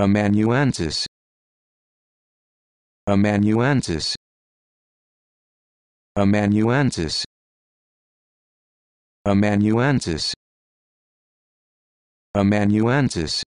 amanuensis amanuensis amanuensis amanuensis amanuensis